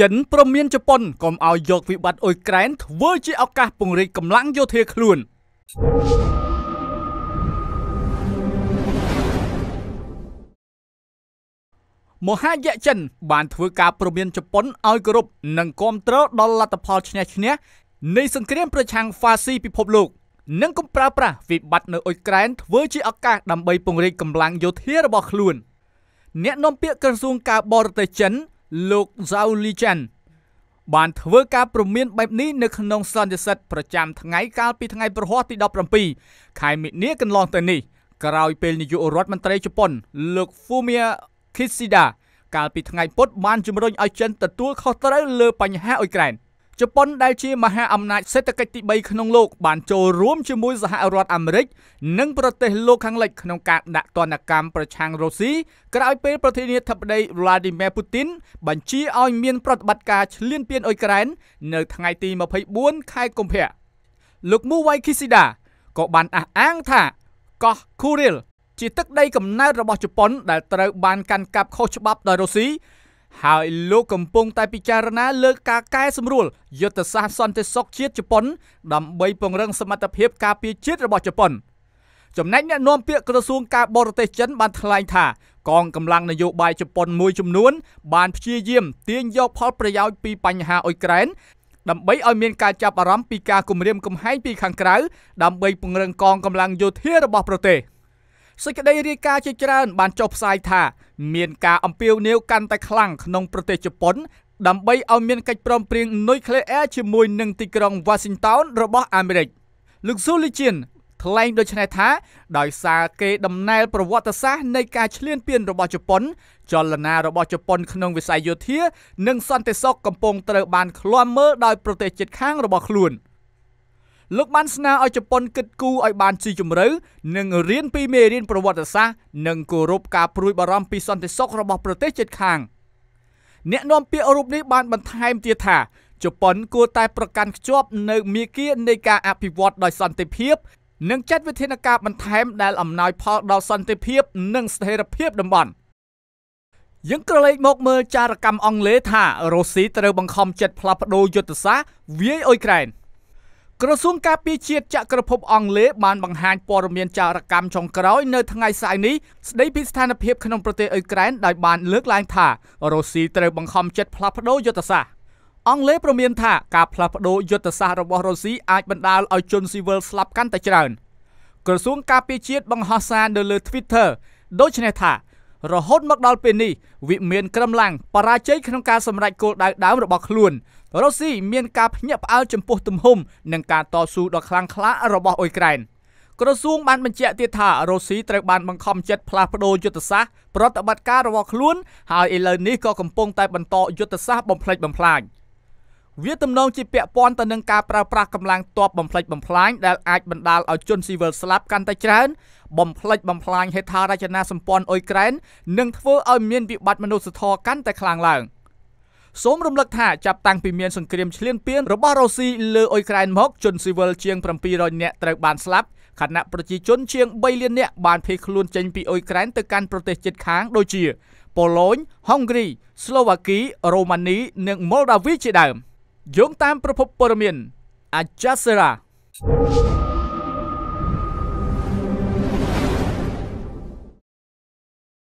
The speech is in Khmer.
ចិនព្រមមានជប៉ុនកុំឲ្យយកវិបត្តិអ៊ុយក្រែនធ្វើជាឱកាសពង្រីកកម្លាំងយោធាខ្លួនមហាយៈចិន បាន ធ្វើការព្រមានជប៉ុនឲ្យគោរពនិងគ្រប់គ្រងដល់លទ្ធផលឈ្នះឈ្នះនៃសង្គ្រាមប្រឆាំងហ្វាស៊ីពិភពលោកនិងកំប្រើប្រាស់វិបត្តិនៅអ៊ុយក្រែនធ្វើជាឱកាសដើម្បីពង្រីកកម្លាំងយោធារបស់ខ្លួន អ្នកនាំពាក្យក្រសួងការបរទេសចិនលោកហ្សៅលីចាន់បានធ្វើការព្រមានបែបនេះនៅក្នុងសន្និសិទប្រចាំថ្ងៃកាលពីថ្ងៃប្រហ័សទី17ខែមិនិលកន្លងទៅនេះ ក្រោយពេលនាយករដ្ឋមន្ត្រីជប៉ុនលោក Fumio Kishida កាលពីថ្ងៃពុធបានជំរុញឲ្យចិនទទួលខុសត្រូវលើបញ្ហាអ៊ុយក្រែនជប៉ុនដែលជាមហាអំណាចសេដ្ឋកិច្ចទី3ក្នុងលោកបានចូលរួមជាមួយសហរដ្ឋអាមេរិក និងប្រទេសលោកខាងលិចក្នុងការដាក់ទណ្ឌកម្មប្រឆាំងរុស្ស៊ីក្រោយពេលប្រធានាធិបតី Vladimir Putin បញ្ជាឲ្យមាន ប្រតិបត្តិការឈ្លានពានអ៊ុយក្រែននៅថ្ងៃទី24ខែកុម្ភៈលោក Muwai Kishida ក៏បានអះអាងថាកោះ Kuril ជាទឹកដីកំណើតរបស់ជប៉ុនដែលត្រូវបានកាន់កាប់ខុសច្បាប់ ដោយរុស្ស៊ីហើយលោកកំពុងតែពិចារណាលើការកែសម្រួលយុទ្ធសាស្ត្រសន្តិសុខជាតិជប៉ុនដើម្បីពង្រឹងសមត្ថភាពការពារជាតិរបស់ជប៉ុនចំណែកអ្នកនាំពាក្យក្រសួងការបរទេសចិន បានថ្លែងថាកងកម្លាំងនយោបាយជប៉ុនមួយចំនួន បានព្យាយាម ទាញយកផលប្រយោជន៍ពីបញ្ហាអ៊ុយក្រែនដើម្បីឲ្យមានការចាប់អារម្មណ៍ពីការគម្រាមកំហែងពីខាងក្រៅ ដើម្បីពង្រឹងកងកម្លាំងយោធារបស់ប្រទេស។សេចក្តីរាយការណ៍ជាច្រើនបានចុះផ្សាយថាមានការអំពាវនាវកាន់តែខ្លាំងក្នុងប្រទេសជប៉ុនដើម្បីឲ្យមានកិច្ចព្រមព្រៀងនុយក្លេអ៊ែរជាមួយនឹងទីក្រុង Washington របស់អាមេរិកលោកស៊ូលីជៀនថ្លែងដូចនេះថាដោយសារគេដំណើរប្រវត្តិសាស្ត្រនៃការឈ្លានពានរបស់ជប៉ុន ចលនារបស់ជប៉ុនក្នុងវិស័យយោធានិងសន្តិសុខកំពុងត្រូវបានឃ្លាំមើលដោយប្រទេសជិតខាងរបស់ខ្លួន។លោកបានស្នើឲ្យជប៉ុនគិតគូរឲ្យបានស៊ីជម្រៅនិងរៀនពីមេរៀនប្រវត្តិសាស្ត្រនិងគោរពការព្រួយបារម្ភពីសន្តិសុខរបស់ប្រទេសជិតខាង អ្នកនាំពាក្យរូបនេះបានបន្ថែមទៀតថាជប៉ុនគួរតែប្រកាន់ខ្ជាប់នៅមេគានៃការអភិវឌ្ឍដោយសន្តិភាព និងចាត់វិធានការបន្ថែមដែលអំណោយផលដល់សន្តិភាព និងស្ថិរភាពតំបន់យើងក្រឡេកមកមើលចារកម្មអង់គ្លេសថារុស្ស៊ីត្រូវបង្ខំចិត្តផ្លាស់ប្តូរយុទ្ធសាស្ត្រវាយអ៊ុយក្រែន។ក្រសួងការពារជាតិចក្រភពអង់គ្លេសបានបង្ហាញព័ត៌មានចារកម្មចុងក្រោយនៅថ្ងៃសៅរ៍នេះស្ដីពីស្ថានភាពក្នុងប្រទេសអ៊ុយក្រែនដោយបានលើកឡើងថារុស្ស៊ីត្រូវបង្ខំចិត្តផ្លាស់ប្តូរយុទ្ធសាស្ត្រអង់គ្លេសប្រមានថាការផ្លាស់ប្តូរយុទ្ធសាស្ត្ររបស់រុស្ស៊ីអាចបណ្តាលឲ្យជនស៊ីវិលស្លាប់កាន់តែច្រើនក្រសួងការពារជាតិបង្ហោះសារនៅលើ Twitter ដូច្នេះថារហូតមកដល់ពេលនេះវាមានក្រំឡាំងបរាជ័យក្នុងការសម្រេចគោលដៅដើមរបស់ខ្លួនរុស្ស៊ីមានការភ្ញាក់ផ្អើលចំពោះ ទំហំនិងការតស៊ូដ៏ខ្លាំងក្លា របស់អ៊ុយក្រែនក្រសួងបានបញ្ជាក់ទៀតថារុស្ស៊ីត្រូវបានបង្ខំចិត្តផ្លាស់ប្តូរយុទ្ធសាស្ត្រប្រតិបត្តិការរបស់ខ្លួន ហើយឥឡូវនេះក៏កំពុងតែបន្តយុទ្ធសាស្ត្របំផ្លិចបំផ្លាញ។វាទំនងជាពាក់ព័ន្ធទៅនឹងការប្រើប្រាស់កម្លាំងទ័ពបំផ្លិចបំផ្លាញដែលអាចបណ្ដាលឲ្យជនស៊ីវិលស្លាប់កាន់តែច្រើនបំផ្លិចបំផ្លាញហេដ្ឋារចនាសម្ព័ន្ធអ៊ុយក្រែននិងធ្វើឲ្យមានវិបត្តិមនុស្សធម៌កាន់តែខ្លាំងឡើងសូមរំលឹកថាចាប់តាំងពីមានសង្គ្រាមឈ្លានពានរបស់រុស្ស៊ីលើអ៊ុយក្រែនមកជនស៊ីវិលជាង700នាក់ត្រូវបានស្លាប់ខណៈប្រជាជនជាង3លាននាក់បានភៀសខ្លួនចេញពីអ៊ុយក្រែនទៅកាន់ប្រទេសជិតខាងដូចជាប៉ូឡូញហុងគ្រីស្លូវ៉ាគីរូម៉ានីនិងម៉ុលដាវីជាដើម។យោងតាមប្រភពព័ត៌មាន Al Jazeera